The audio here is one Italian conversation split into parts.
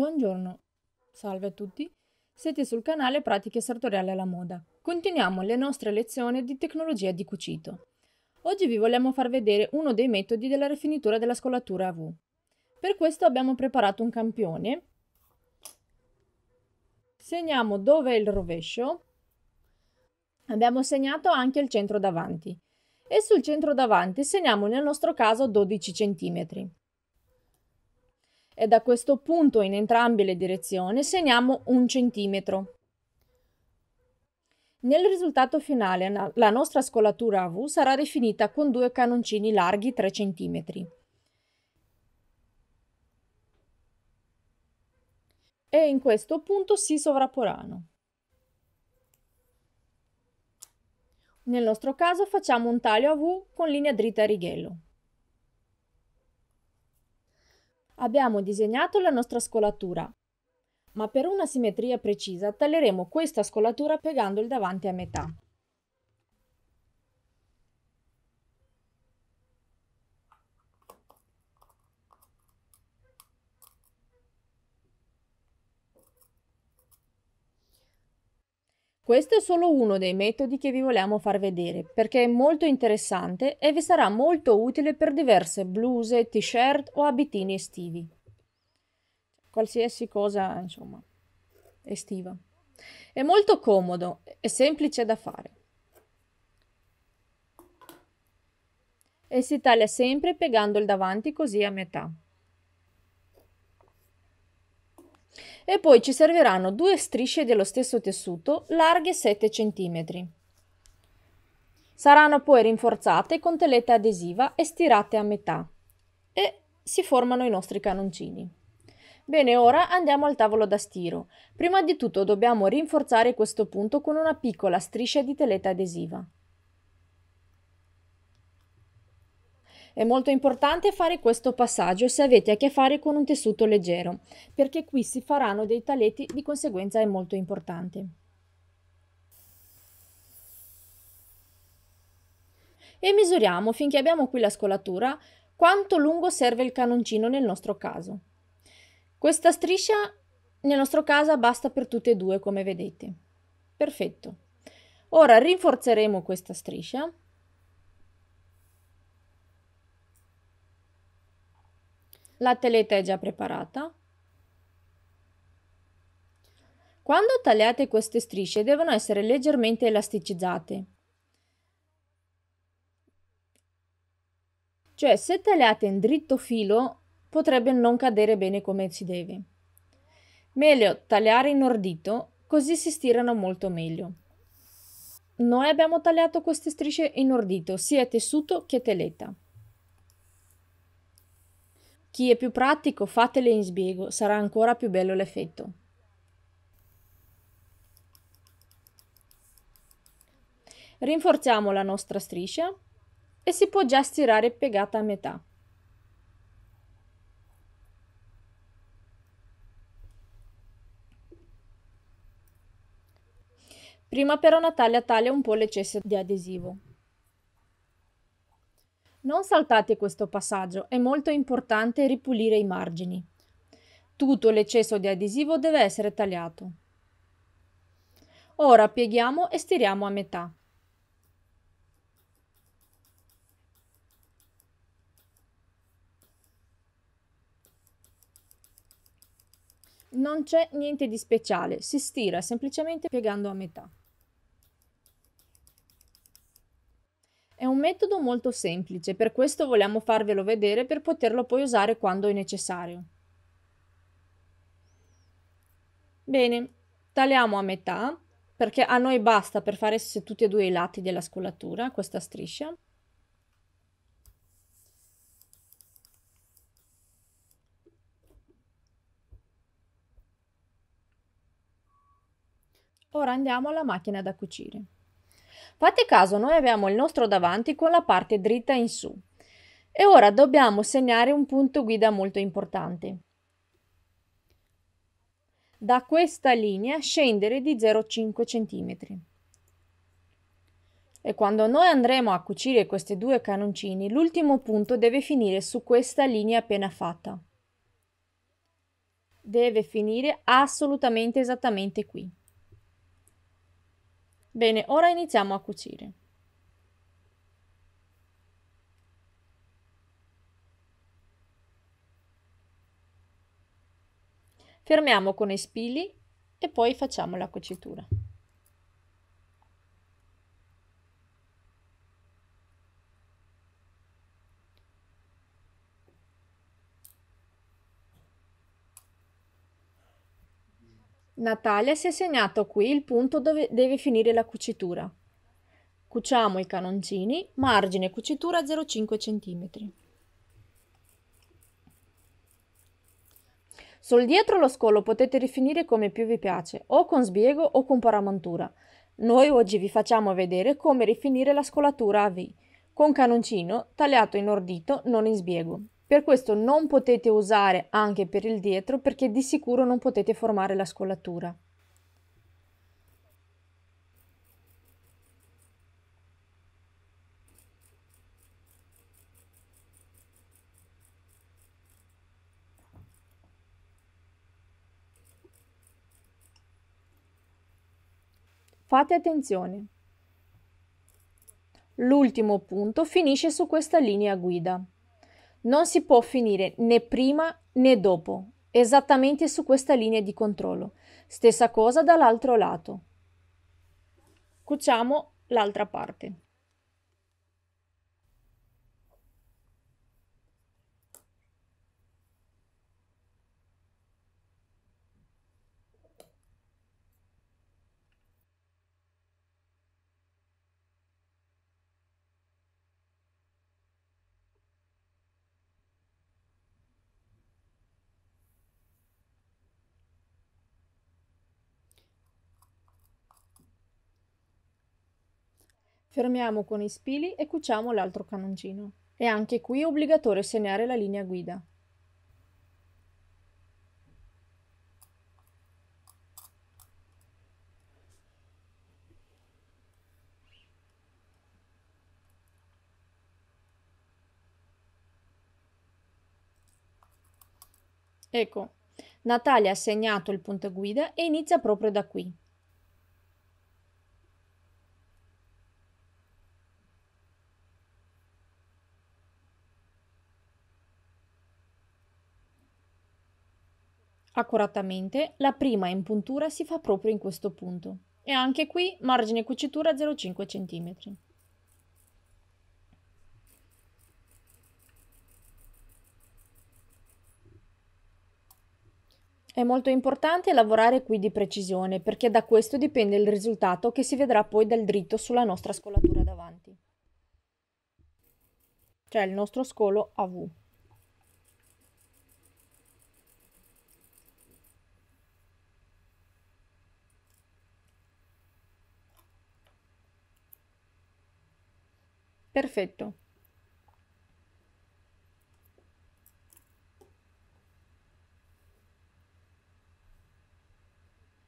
Buongiorno, salve a tutti, siete sul canale Pratiche Sartoriali alla Moda. Continuiamo le nostre lezioni di tecnologia di cucito. Oggi vi vogliamo far vedere uno dei metodi della rifinitura della scolatura a V. Per questo abbiamo preparato un campione, segniamo dove è il rovescio, abbiamo segnato anche il centro davanti e sul centro davanti segniamo nel nostro caso 12 cm e da questo punto in entrambe le direzioni segniamo un centimetro. Nel risultato finale la nostra scolatura a V sarà definita con due canoncini larghi 3 cm. E in questo punto si sovrapporranno. Nel nostro caso facciamo un taglio a V con linea dritta a righello. abbiamo disegnato la nostra scolatura. Ma per una simmetria precisa taglieremo questa scolatura piegando il davanti a metà. Questo è solo uno dei metodi che vi vogliamo far vedere perché è molto interessante e vi sarà molto utile per diverse bluse, t-shirt o abitini estivi. Qualsiasi cosa, insomma, estiva. È molto comodo e semplice da fare. E si taglia sempre piegando il davanti così a metà. E poi ci serviranno due strisce dello stesso tessuto, larghe 7 cm. Saranno poi rinforzate con teletta adesiva e stirate a metà e si formano i nostri canoncini. Bene, ora andiamo al tavolo da stiro. Prima di tutto dobbiamo rinforzare questo punto con una piccola striscia di teletta adesiva. È molto importante fare questo passaggio se avete a che fare con un tessuto leggero, perché qui si faranno dei taletti, di conseguenza è molto importante. E misuriamo finché abbiamo qui la scolatura quanto lungo serve il canoncino nel nostro caso. Questa striscia nel nostro caso basta per tutte e due come vedete. Perfetto. Ora rinforzeremo questa striscia La teletta è già preparata. Quando tagliate queste strisce devono essere leggermente elasticizzate. Cioè se tagliate in dritto filo potrebbe non cadere bene come si deve. Meglio tagliare in ordito così si stirano molto meglio. Noi abbiamo tagliato queste strisce in ordito sia tessuto che teletta. Chi è più pratico fatele in sbiego, sarà ancora più bello l'effetto. Rinforziamo la nostra striscia e si può già stirare piegata a metà. Prima però Natalia taglia un po' l'eccesso di adesivo. Non saltate questo passaggio, è molto importante ripulire i margini. Tutto l'eccesso di adesivo deve essere tagliato. Ora pieghiamo e stiriamo a metà. Non c'è niente di speciale, si stira semplicemente piegando a metà. metodo molto semplice, per questo vogliamo farvelo vedere per poterlo poi usare quando è necessario. Bene, tagliamo a metà perché a noi basta per fare tutti e due i lati della scollatura questa striscia. Ora andiamo alla macchina da cucire. Fate caso, noi abbiamo il nostro davanti con la parte dritta in su. E ora dobbiamo segnare un punto guida molto importante. Da questa linea scendere di 0,5 cm. E quando noi andremo a cucire questi due canoncini, l'ultimo punto deve finire su questa linea appena fatta. Deve finire assolutamente esattamente qui. Bene, ora iniziamo a cucire. Fermiamo con i spilli e poi facciamo la cucitura. Natalia si è segnato qui il punto dove deve finire la cucitura. Cuciamo i canoncini, margine cucitura 0,5 cm. Sul dietro lo scolo potete rifinire come più vi piace, o con sbiego o con paramontura. Noi oggi vi facciamo vedere come rifinire la scolatura a V, con canoncino tagliato in ordito, non in sbiego. Per questo non potete usare anche per il dietro perché di sicuro non potete formare la scollatura. Fate attenzione. L'ultimo punto finisce su questa linea guida. Non si può finire né prima né dopo, esattamente su questa linea di controllo. Stessa cosa dall'altro lato. Cuciamo l'altra parte. Fermiamo con i spili e cuciamo l'altro canoncino. E anche qui è obbligatorio segnare la linea guida. Ecco, Natalia ha segnato il punto guida e inizia proprio da qui. accuratamente, la prima impuntura si fa proprio in questo punto e anche qui margine cucitura 0,5 cm. È molto importante lavorare qui di precisione perché da questo dipende il risultato che si vedrà poi dal dritto sulla nostra scolatura davanti, cioè il nostro scolo AV. Perfetto.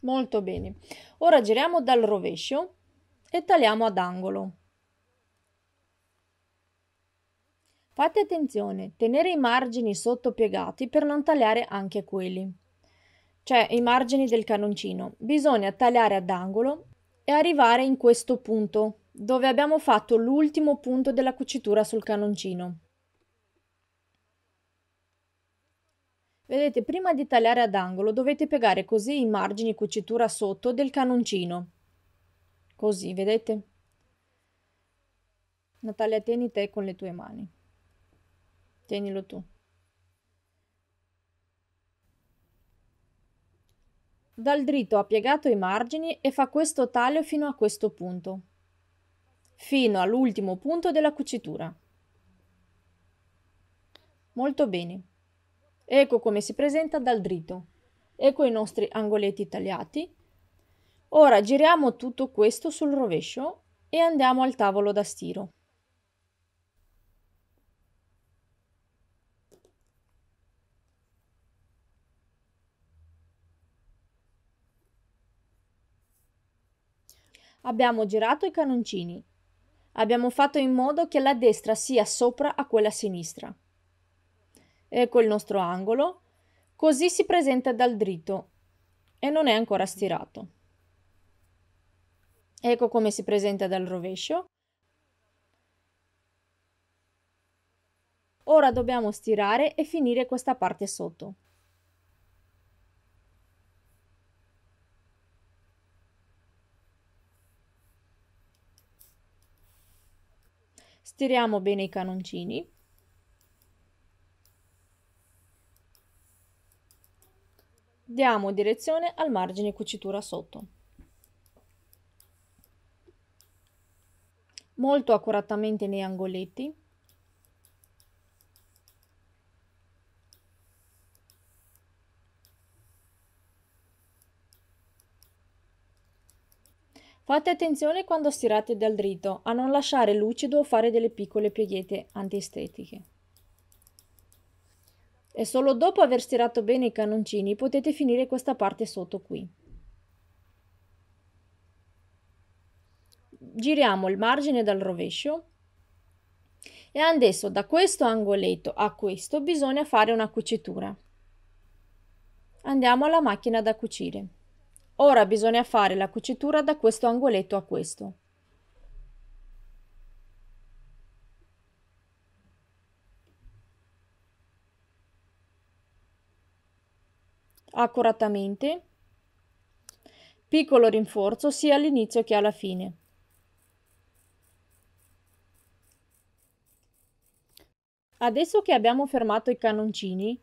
Molto bene. Ora giriamo dal rovescio e tagliamo ad angolo. Fate attenzione, tenere i margini sottopiegati per non tagliare anche quelli, cioè i margini del canoncino. Bisogna tagliare ad angolo e arrivare in questo punto dove abbiamo fatto l'ultimo punto della cucitura sul canoncino. Vedete, prima di tagliare ad angolo dovete piegare così i margini cucitura sotto del canoncino. Così, vedete? Natalia, tieni te con le tue mani. Tienilo tu. Dal dritto ha piegato i margini e fa questo taglio fino a questo punto fino all'ultimo punto della cucitura. Molto bene. Ecco come si presenta dal dritto. Ecco i nostri angoletti tagliati. Ora giriamo tutto questo sul rovescio e andiamo al tavolo da stiro. Abbiamo girato i canoncini Abbiamo fatto in modo che la destra sia sopra a quella sinistra. Ecco il nostro angolo. Così si presenta dal dritto e non è ancora stirato. Ecco come si presenta dal rovescio. Ora dobbiamo stirare e finire questa parte sotto. Stiriamo bene i canoncini. Diamo direzione al margine cucitura sotto. Molto accuratamente nei angoletti Fate attenzione quando stirate dal dritto a non lasciare lucido o fare delle piccole pieghette antiestetiche. E solo dopo aver stirato bene i cannoncini potete finire questa parte sotto qui. Giriamo il margine dal rovescio e adesso da questo angoletto a questo bisogna fare una cucitura. Andiamo alla macchina da cucire. Ora bisogna fare la cucitura da questo angoletto a questo. accuratamente, piccolo rinforzo sia all'inizio che alla fine. Adesso che abbiamo fermato i cannoncini,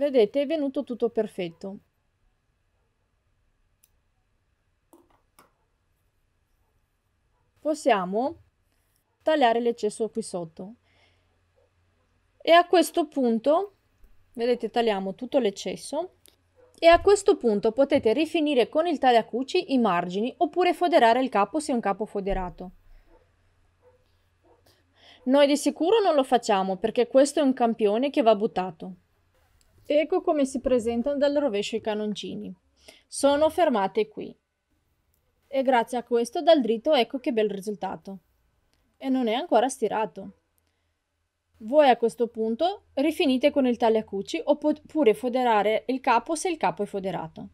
Vedete, è venuto tutto perfetto. Possiamo tagliare l'eccesso qui sotto. E a questo punto, vedete, tagliamo tutto l'eccesso. E a questo punto potete rifinire con il tagliacuci i margini oppure foderare il capo se è un capo foderato. Noi di sicuro non lo facciamo perché questo è un campione che va buttato. Ecco come si presentano dal rovescio i canoncini. Sono fermate qui. E grazie a questo dal dritto ecco che bel risultato. E non è ancora stirato. Voi a questo punto rifinite con il tagliacuci oppure foderare il capo se il capo è foderato.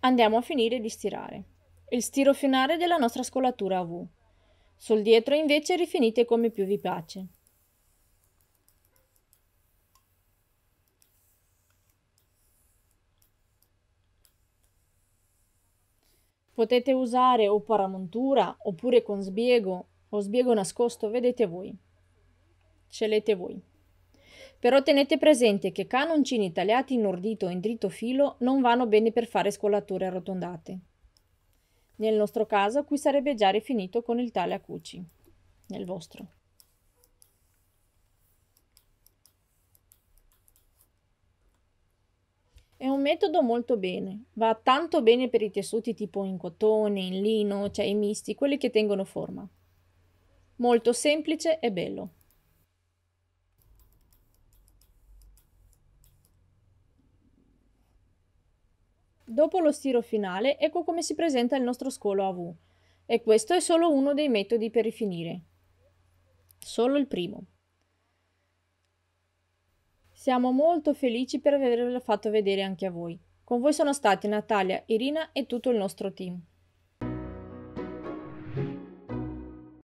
Andiamo a finire di stirare. Il stiro finale della nostra scolatura a V. Sul dietro invece rifinite come più vi piace. Potete usare o paramontura oppure con sbiego o sbiego nascosto, vedete voi. Scelete voi. Però tenete presente che canoncini tagliati in ordito o in dritto filo non vanno bene per fare scollature arrotondate. Nel nostro caso qui sarebbe già rifinito con il tale a cuci, nel vostro. È un metodo molto bene, va tanto bene per i tessuti tipo in cotone, in lino, cioè i misti, quelli che tengono forma. Molto semplice e bello. Dopo lo stiro finale, ecco come si presenta il nostro scolo a V. E questo è solo uno dei metodi per rifinire. Solo il primo. Siamo molto felici per avervelo fatto vedere anche a voi. Con voi sono stati Natalia, Irina e tutto il nostro team.